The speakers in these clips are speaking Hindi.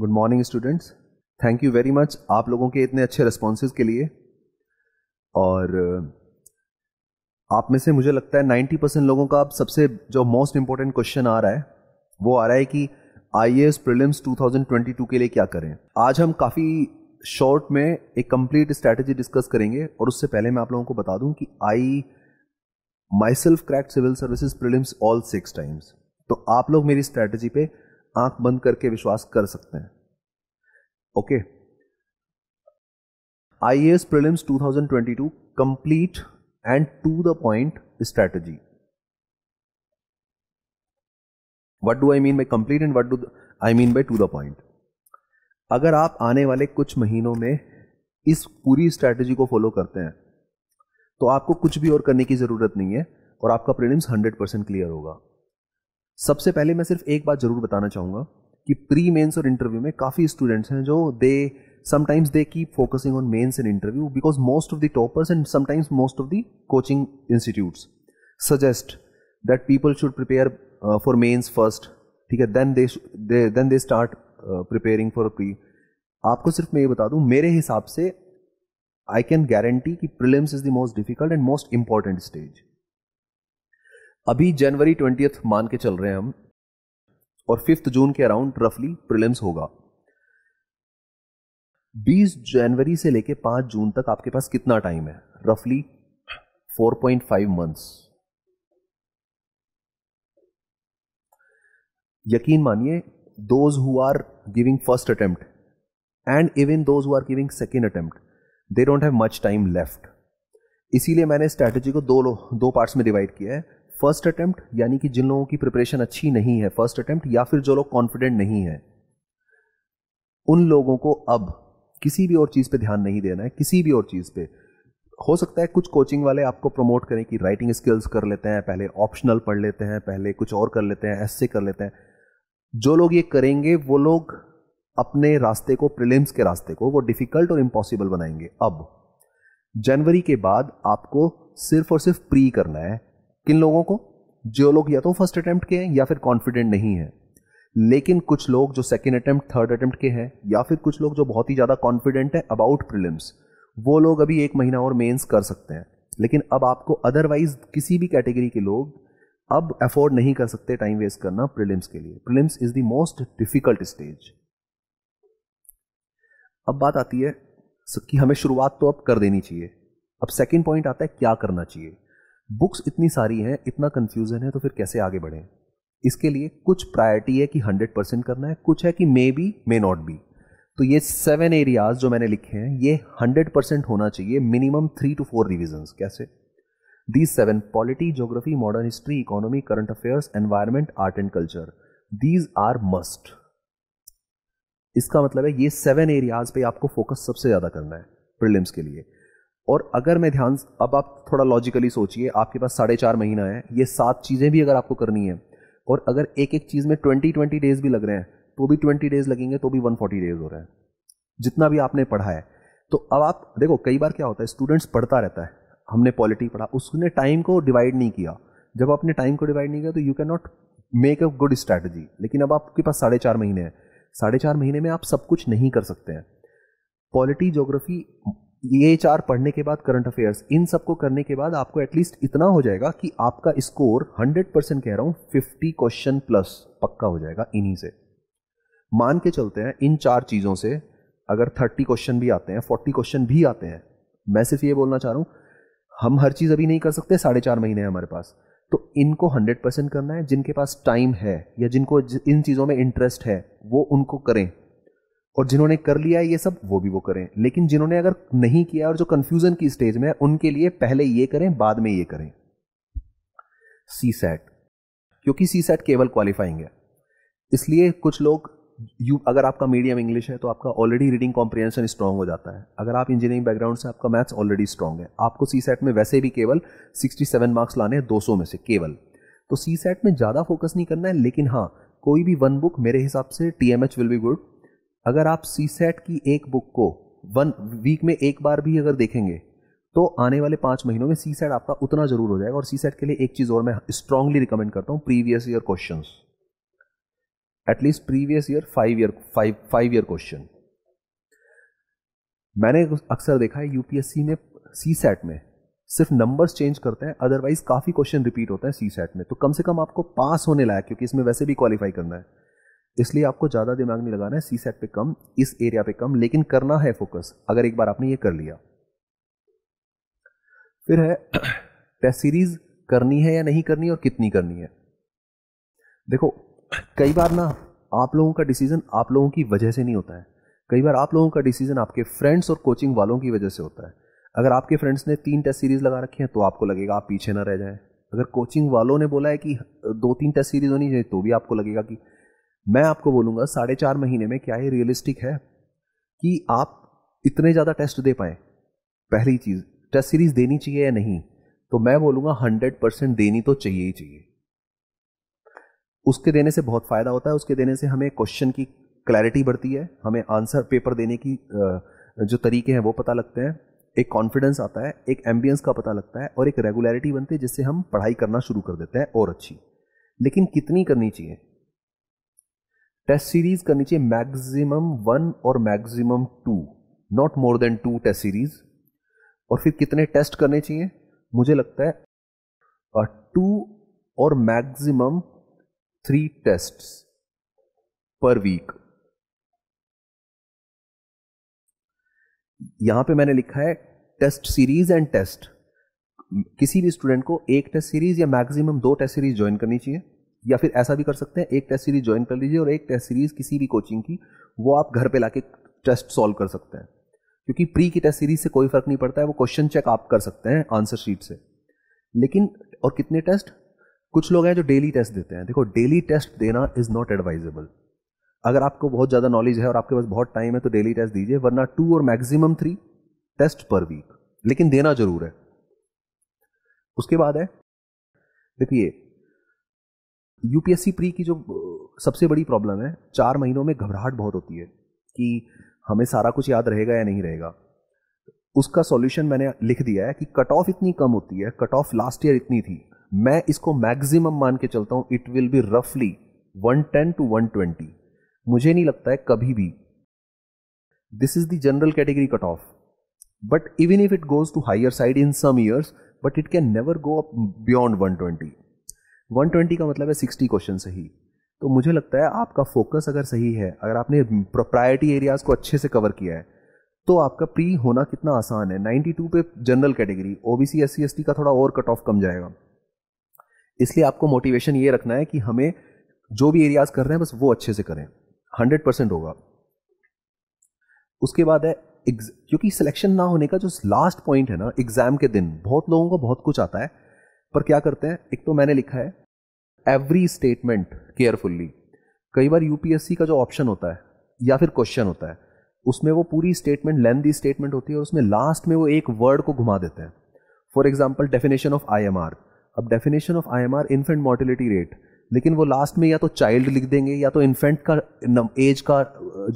good morning students thank you very much आप लोगों के इतने अच्छे रिस्पॉन्सेज के लिए और आप में से मुझे लगता है 90 परसेंट लोगों का अब सबसे जो मोस्ट इंपॉर्टेंट क्वेश्चन आ रहा है वो आ रहा है कि आई एस प्रिलिम्स 2022 के लिए क्या करें आज हम काफ़ी शॉर्ट में एक कंप्लीट स्ट्रैटेजी डिस्कस करेंगे और उससे पहले मैं आप लोगों को बता दूं कि I myself crack civil services prelims all six times तो आप लोग मेरी स्ट्रैटेजी पे आंख बंद करके विश्वास कर सकते हैं okay IAS prelims 2022 complete and to the point strategy what do I mean by complete and what do I mean by to the point अगर आप आने वाले कुछ महीनों में इस पूरी स्ट्रैटेजी को फॉलो करते हैं तो आपको कुछ भी और करने की ज़रूरत नहीं है और आपका प्रिलिम्स 100 परसेंट क्लियर होगा सबसे पहले मैं सिर्फ एक बात जरूर बताना चाहूंगा कि प्री मेन्स और इंटरव्यू में काफी स्टूडेंट्स हैं जो they sometimes they keep focusing on mains and interview because most of the toppers and sometimes most of the coaching institute suggest that people should prepare for mains first ठीक है स्टार्ट प्रिपेयरिंग फॉर प्री आपको सिर्फ मैं ये बता दूं मेरे हिसाब से आई कैन गारंटी कि prelims is the most difficult and most important stage अभी जनवरी ट्वेंटी मान के चल रहे हैं हम और फिफ्थ जून के अराउंड रफली प्रिलिम्स होगा 20 जनवरी से लेके 5 जून तक आपके पास कितना टाइम है रफली 4.5 मंथ्स यकीन मानिए those who are giving first attempt and even those who are giving second attempt they don't have much time left इसीलिए मैंने स्ट्रैटेजी को दो दो पार्ट्स में डिवाइड किया है फर्स्ट अटेम्प्ट यानी कि जिन लोगों की प्रिपरेशन अच्छी नहीं है फर्स्ट अटेम्प्ट या फिर जो लोग कॉन्फिडेंट नहीं है उन लोगों को अब किसी भी और चीज़ पे ध्यान नहीं देना है किसी भी और चीज़ पे हो सकता है कुछ कोचिंग वाले आपको प्रमोट करें कि राइटिंग स्किल्स कर लेते हैं पहले ऑप्शनल पढ़ लेते हैं पहले कुछ और कर लेते हैं ऐसे कर लेते हैं जो लोग ये करेंगे वो लोग अपने रास्ते को प्रिलिम्स के रास्ते को वो डिफ़िकल्ट और इम्पॉसिबल बनाएंगे अब जनवरी के बाद आपको सिर्फ और सिर्फ प्री करना है किन लोगों को जो लोग या तो फर्स्ट अटेम्प्ट के हैं या फिर कॉन्फिडेंट नहीं है लेकिन कुछ लोग जो सेकेंड अटेम्प्ट थर्ड अटेम्प्ट के हैं या फिर कुछ लोग जो बहुत ही ज़्यादा कॉन्फिडेंट है अबाउट प्रिलिम्स वो लोग अभी एक महीना और मेंस कर सकते हैं लेकिन अब आपको अदरवाइज किसी भी कैटेगरी के लोग अब अफोर्ड नहीं कर सकते टाइम वेस्ट करना प्रिलिम्स के लिए prelims is the most difficult stage अब बात आती है कि हमें शुरुआत तो अब कर देनी चाहिए अब सेकेंड पॉइंट आता है क्या करना चाहिए बुक्स इतनी सारी हैं इतना कंफ्यूजन है तो फिर कैसे आगे बढ़ें इसके लिए कुछ प्रायोरिटी है कि हंड्रेड परसेंट करना है कुछ है कि maybe may not be तो ये सेवन एरियाज जो मैंने लिखे हैं ये हंड्रेड परसेंट होना चाहिए minimum three two four revision कैसे these seven polity geography modern history economy current affairs environment art and culture these are must इसका मतलब है ये सेवन एरियाज पे आपको फोकस सबसे ज़्यादा करना है प्रिलिम्स के लिए और अगर मैं ध्यान अब आप थोड़ा लॉजिकली सोचिए आपके पास साढ़े चार महीना है ये सात चीज़ें भी अगर आपको करनी है और अगर एक एक चीज़ में ट्वेंटी ट्वेंटी डेज भी लग रहे हैं तो भी ट्वेंटी डेज लगेंगे तो भी वन फोर्टी डेज हो रहा है जितना भी आपने पढ़ा है तो अब आप देखो कई बार क्या होता है स्टूडेंट्स पढ़ता रहता है हमने पॉलिटी पढ़ा उसने टाइम को डिवाइड नहीं किया जब आपने टाइम को डिवाइड नहीं किया तो you can not make a good strategy लेकिन अब आपके पास साढ़े चार महीने हैं साढ़े चार महीने में आप सब कुछ नहीं कर सकते हैं पॉलिटी जोग्राफी ये e चार पढ़ने के बाद करंट अफेयर्स इन सबको करने के बाद आपको एटलीस्ट इतना हो जाएगा कि आपका स्कोर 100 परसेंट कह रहा हूं 50 क्वेश्चन प्लस पक्का हो जाएगा इन्हीं से मान के चलते हैं इन चार चीज़ों से अगर 30 क्वेश्चन भी आते हैं 40 क्वेश्चन भी आते हैं मैं सिर्फ ये बोलना चाह रहा हूं हम हर चीज़ अभी नहीं कर सकते साढ़े चार महीने हमारे पास तो इनको हंड्रेड परसेंट करना है जिनके पास टाइम है या जिनको इन चीज़ों में इंटरेस्ट है वो उनको करें और जिन्होंने कर लिया है ये सब वो भी वो करें लेकिन जिन्होंने अगर नहीं किया और जो कंफ्यूजन की स्टेज में है उनके लिए पहले ये करें बाद में ये करें सी सेट क्योंकि सी सेट केवल क्वालिफाइंग है इसलिए कुछ लोग यू अगर आपका मीडियम इंग्लिश है तो आपका ऑलरेडी रीडिंग कॉम्प्रिहेंशन स्ट्रांग हो जाता है अगर आप इंजीनियरिंग बैकग्राउंड से आपका मैथ्स ऑलरेडी स्ट्रांग है आपको सी सेट में वैसे भी केवल 67 मार्क्स लाने हैं 200 में से केवल तो सी सेट में ज़्यादा फोकस नहीं करना है लेकिन हाँ कोई भी वन बुक मेरे हिसाब से टी विल बी गुड अगर आप सी सेट की एक बुक को वन वीक में एक बार भी अगर देखेंगे तो आने वाले पाँच महीनों में सी सेट आपका उतना जरूर हो जाएगा और सी सेट के लिए एक चीज़ और मैं स्ट्रांगली रिकमेंड करता हूँ previous year question at least previous year five year five five year question मैंने अक्सर देखा है यूपीएससी में सी सेट में सिर्फ नंबर्स चेंज करते हैं अदरवाइज काफ़ी क्वेश्चन रिपीट होते हैं सी सेट में तो कम से कम आपको पास होने लायक क्योंकि इसमें वैसे भी क्वालिफाई करना है इसलिए आपको ज़्यादा दिमाग नहीं लगाना है सी सेट पे कम इस एरिया पे कम लेकिन करना है फोकस अगर एक बार आपने ये कर लिया फिर है टेस्ट सीरीज करनी है या नहीं करनी और कितनी करनी है देखो कई बार ना आप लोगों का डिसीजन आप लोगों की वजह से नहीं होता है कई बार आप लोगों का डिसीजन आपके फ्रेंड्स और कोचिंग वालों की वजह से होता है अगर आपके फ्रेंड्स ने तीन टेस्ट सीरीज लगा रखी है तो आपको लगेगा आप पीछे ना रह जाए अगर कोचिंग वालों ने बोला है कि दो तीन टेस्ट सीरीज होनी चाहिए तो भी आपको लगेगा कि मैं आपको बोलूंगा साढ़े चार महीने में क्या ये रियलिस्टिक है कि आप इतने ज़्यादा टेस्ट दे पाए पहली चीज़ टेस्ट सीरीज़ देनी चाहिए या नहीं तो मैं बोलूंगा हंड्रेड परसेंट देनी तो चाहिए ही चाहिए उसके देने से बहुत फ़ायदा होता है उसके देने से हमें क्वेश्चन की क्लैरिटी बढ़ती है हमें आंसर पेपर देने की जो तरीके हैं वो पता लगते हैं एक कॉन्फिडेंस आता है एक एम्बियंस का पता लगता है और एक रेगुलरिटी बनती है जिससे हम पढ़ाई करना शुरू कर देते हैं और अच्छी लेकिन कितनी करनी चाहिए टेस्ट सीरीज करनी चाहिए मैक्सिमम वन और maximum two not more than two test series और फिर कितने टेस्ट करने चाहिए मुझे लगता है टू uh, और maximum three test per week यहां पे मैंने लिखा है टेस्ट सीरीज एंड टेस्ट किसी भी स्टूडेंट को एक टेस्ट सीरीज या मैक्सिमम दो टेस्ट सीरीज ज्वाइन करनी चाहिए या फिर ऐसा भी कर सकते हैं एक टेस्ट सीरीज ज्वाइन कर लीजिए और एक टेस्ट सीरीज किसी भी कोचिंग की वो आप घर पे लाके टेस्ट सॉल्व कर सकते हैं क्योंकि प्री की टेस्ट सीरीज से कोई फर्क नहीं पड़ता है वो क्वेश्चन चेक आप कर सकते हैं आंसर शीट से लेकिन और कितने टेस्ट कुछ लोग हैं जो डेली टेस्ट देते हैं देखो डेली टेस्ट देना इज़ नॉट एडवाइजेबल अगर आपको बहुत ज़्यादा नॉलेज है और आपके पास बहुत टाइम है तो डेली टेस्ट दीजिए वरना टू और maximum three test per week लेकिन देना जरूर है उसके बाद है देखिए यूपीएससी प्री की जो सबसे बड़ी प्रॉब्लम है चार महीनों में घबराहट बहुत होती है कि हमें सारा कुछ याद रहेगा या नहीं रहेगा उसका सॉल्यूशन मैंने लिख दिया है कि कट ऑफ इतनी कम होती है कट ऑफ लास्ट ईयर इतनी थी मैं इसको मैक्सिमम मान के चलता हूँ इट विल बी रफली one ten two one twenty मुझे नहीं लगता है कभी भी this is the general category cut off but even if it goes to higher side in some years but it can never go up beyond one twenty twenty का मतलब है सिक्सटी क्वेश्चन सही तो मुझे लगता है आपका फोकस अगर सही है अगर आपने प्रायोरिटी एरियाज़ को अच्छे से कवर किया है तो आपका प्री होना कितना आसान है टू पे general category OBC S T का थोड़ा और कट ऑफ कम जाएगा इसलिए आपको मोटिवेशन ये रखना है कि हमें जो भी एरियाज कर रहे हैं बस वो अच्छे से करें हंड्रेड परसेंट होगा उसके बाद है क्योंकि सिलेक्शन ना होने का जो लास्ट पॉइंट है ना एग्जाम के दिन बहुत लोगों को बहुत कुछ आता है पर क्या करते हैं एक तो मैंने लिखा है एवरी स्टेटमेंट केयरफुल्ली कई बार यूपीएससी का जो ऑप्शन होता है या फिर क्वेश्चन होता है उसमें वो पूरी स्टेटमेंट लेंदी स्टेटमेंट होती है और उसमें लास्ट में वो एक वर्ड को घुमा देते हैं for example definition of I अब definition of I M R infant mortality rate लेकिन वो लास्ट में या तो चाइल्ड लिख देंगे या तो इन्फेंट का एज का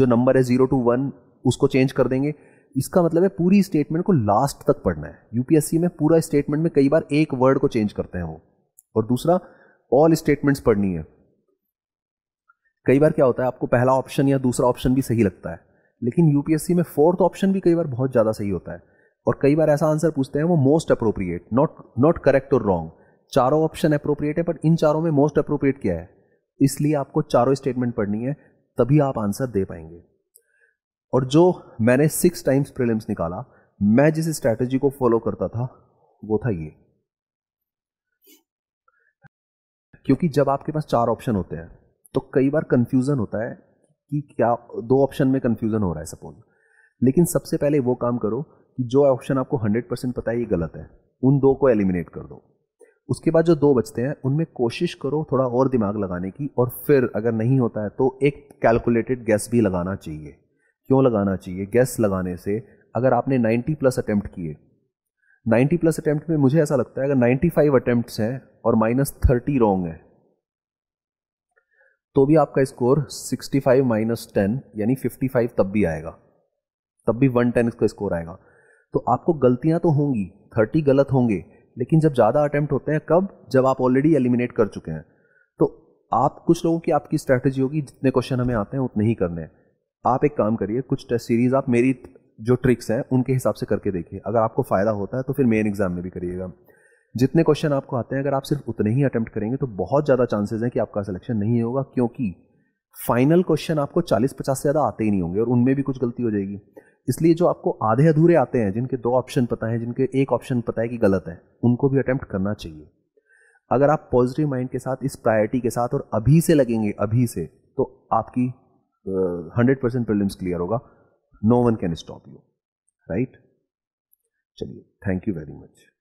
जो नंबर है ज़ीरो टू वन उसको चेंज कर देंगे इसका मतलब है पूरी स्टेटमेंट को लास्ट तक पढ़ना है यूपीएससी में पूरा स्टेटमेंट में कई बार एक वर्ड को चेंज करते हैं वो और दूसरा ऑल स्टेटमेंट्स पढ़नी है कई बार क्या होता है आपको पहला ऑप्शन या दूसरा ऑप्शन भी सही लगता है लेकिन यूपीएससी में फोर्थ ऑप्शन भी कई बार बहुत ज़्यादा सही होता है और कई बार ऐसा आंसर पूछते हैं वो most appropriate not not correct और रॉन्ग चारों ऑप्शन अप्रोप्रिएट है बट इन चारों में मोस्ट अप्रोप्रिएट क्या है इसलिए आपको चारों स्टेटमेंट पढ़नी है तभी आप आंसर दे पाएंगे और जो मैंने सिक्स टाइम्स प्रिलिम्स निकाला मैं जिस स्ट्रैटेजी को फॉलो करता था वो था ये क्योंकि जब आपके पास चार ऑप्शन होते हैं तो कई बार कंफ्यूजन होता है कि क्या दो ऑप्शन में कंफ्यूजन हो रहा है सपोज लेकिन सबसे पहले वो काम करो कि जो ऑप्शन आपको हंड्रेड परसेंट पता है ये गलत है उन दो को एलिमिनेट कर दो उसके बाद जो दो बचते हैं उनमें कोशिश करो थोड़ा और दिमाग लगाने की और फिर अगर नहीं होता है तो एक कैलकुलेटेड गैस भी लगाना चाहिए क्यों लगाना चाहिए गैस लगाने से अगर आपने 90 प्लस अटेम्प्ट किए 90 प्लस अटैम्प्ट में मुझे ऐसा लगता है अगर 95 फाइव अटैम्प्ट हैं और माइनस थर्टी रॉन्ग है तो भी आपका स्कोर 65 फाइव माइनस टेन यानी 55 तब भी आएगा तब भी 110 टेन इसका स्कोर आएगा तो आपको गलतियां तो होंगी 30 गलत होंगे लेकिन जब ज़्यादा अटैम्प्ट होते हैं कब जब आप ऑलरेडी एलिमिनेट कर चुके हैं तो आप कुछ लोगों की आपकी स्ट्रैटेजी होगी जितने क्वेश्चन हमें आते हैं उतने ही करने हैं आप एक काम करिए कुछ टेस्ट सीरीज़ आप मेरी जो ट्रिक्स हैं उनके हिसाब से करके देखिए अगर आपको फ़ायदा होता है तो फिर मेन एग्जाम में भी करिएगा जितने क्वेश्चन आपको आते हैं अगर आप सिर्फ उतने ही अटैम्प्ट करेंगे तो बहुत ज़्यादा चांसेस हैं कि आपका सिलेक्शन नहीं होगा क्योंकि फाइनल क्वेश्चन आपको 40-50 से ज़्यादा आते ही नहीं होंगे और उनमें भी कुछ गलती हो जाएगी इसलिए जो आपको आधे अधूरे आते हैं जिनके दो ऑप्शन पता है जिनके एक ऑप्शन पता है कि गलत है उनको भी अटैम्प्ट करना चाहिए अगर आप पॉजिटिव माइंड के साथ इस प्रायोरिटी के साथ और अभी से लगेंगे अभी से तो आपकी हंड्रेड परसेंट प्रॉब्लम्स क्लियर होगा no one can stop you right thank you very much